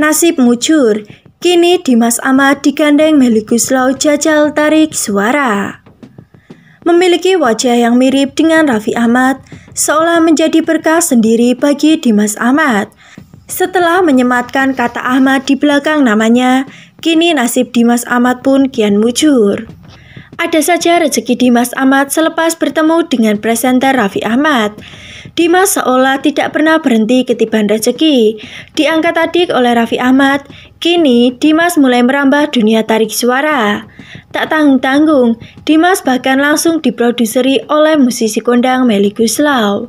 Nasib mucur, kini Dimas Ahmad digandeng Melikus Guslau jajal tarik suara. Memiliki wajah yang mirip dengan Raffi Ahmad, seolah menjadi berkah sendiri bagi Dimas Ahmad. Setelah menyematkan kata Ahmad di belakang namanya, kini nasib Dimas Ahmad pun kian mucur. Ada saja rezeki Dimas Ahmad selepas bertemu dengan presenter Raffi Ahmad. Dimas seolah tidak pernah berhenti ketiban rezeki. Diangkat adik oleh Raffi Ahmad, kini Dimas mulai merambah dunia tarik suara. Tak tanggung-tanggung, Dimas bahkan langsung diproduseri oleh musisi kondang Meli Guslau.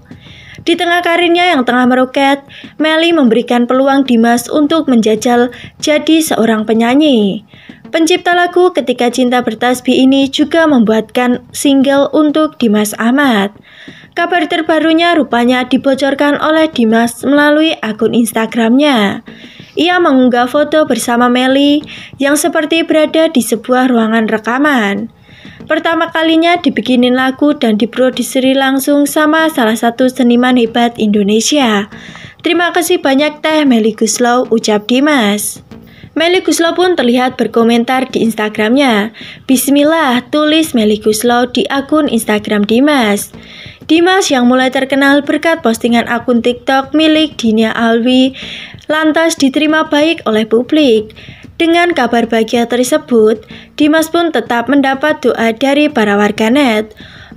Di tengah karirnya yang tengah meroket, Meli memberikan peluang Dimas untuk menjajal jadi seorang penyanyi. Pencipta lagu Ketika Cinta Bertasbih ini juga membuatkan single untuk Dimas Ahmad. Kabar terbarunya rupanya dibocorkan oleh Dimas melalui akun Instagramnya. Ia mengunggah foto bersama Meli yang seperti berada di sebuah ruangan rekaman. Pertama kalinya dibikinin lagu dan diproduseri langsung sama salah satu seniman hebat Indonesia. Terima kasih banyak Teh Meli Guslow, ucap Dimas. Meli Guslo pun terlihat berkomentar di Instagramnya. Bismillah, tulis Meli Guslo di akun Instagram Dimas. Dimas yang mulai terkenal berkat postingan akun TikTok milik Dinia Alwi lantas diterima baik oleh publik. Dengan kabar bahagia tersebut, Dimas pun tetap mendapat doa dari para warganet.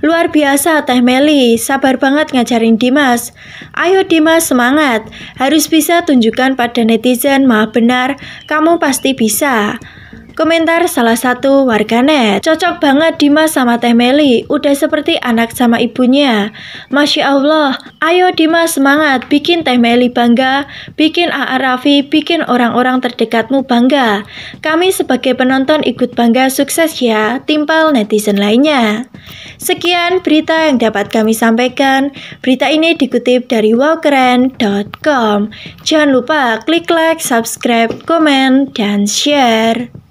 Luar biasa Teh Meli, sabar banget ngajarin Dimas. Ayo Dimas semangat, harus bisa tunjukkan pada netizen maaf benar, kamu pasti bisa. Komentar salah satu warganet Cocok banget Dimas sama Teh Meli Udah seperti anak sama ibunya Masya Allah Ayo Dimas semangat Bikin Teh Meli bangga Bikin A.A. Raffi Bikin orang-orang terdekatmu bangga Kami sebagai penonton ikut bangga sukses ya Timpal netizen lainnya Sekian berita yang dapat kami sampaikan. Berita ini dikutip dari wowkeren.com. Jangan lupa klik like, subscribe, komen, dan share.